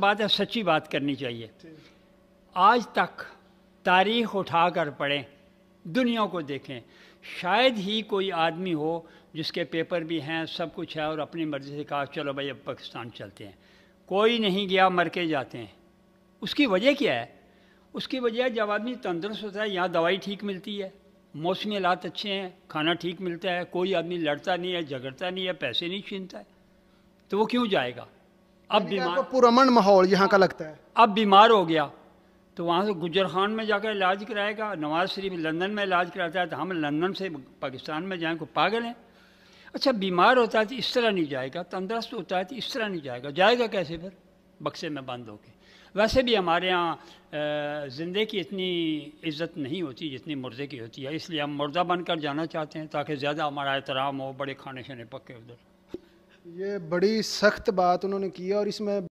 बात है सच्ची बात करनी चाहिए आज तक तारीख उठा कर पढ़ें दुनिया को देखें शायद ही कोई आदमी हो जिसके पेपर भी हैं सब कुछ है और अपनी मर्ज़ी से कहा चलो भाई अब पाकिस्तान चलते हैं कोई नहीं गया मर के जाते हैं उसकी वजह क्या है उसकी वजह जब आदमी तंदुरुस्त होता है यहाँ दवाई ठीक मिलती है मौसमी हालात अच्छे हैं खाना ठीक मिलता है कोई आदमी लड़ता नहीं है झगड़ता नहीं है पैसे नहीं छीनता है तो वो क्यों जाएगा अब बीमार पुरमन माहौल यहाँ का लगता है अब बीमार हो गया तो वहाँ से गुजर खान में जाकर इलाज कराएगा नवाज शरीफ लंदन में इलाज कराता है तो हम लंदन से पाकिस्तान में जाएँ को पागल हैं अच्छा बीमार होता है तो इस तरह नहीं जाएगा तंदरुस्त होता है तो इस तरह नहीं जाएगा जाएगा कैसे फिर बक्से में बंद होके वैसे भी हमारे यहाँ जिंदगी की इतनी इज्जत नहीं होती जितनी मुर्दे की होती है इसलिए हम मुर्दा बनकर जाना चाहते हैं ताकि ज़्यादा हमारा एहतराम हो बड़े खाने शाने पक्के उधर ये बड़ी सख्त बात उन्होंने की है और इसमें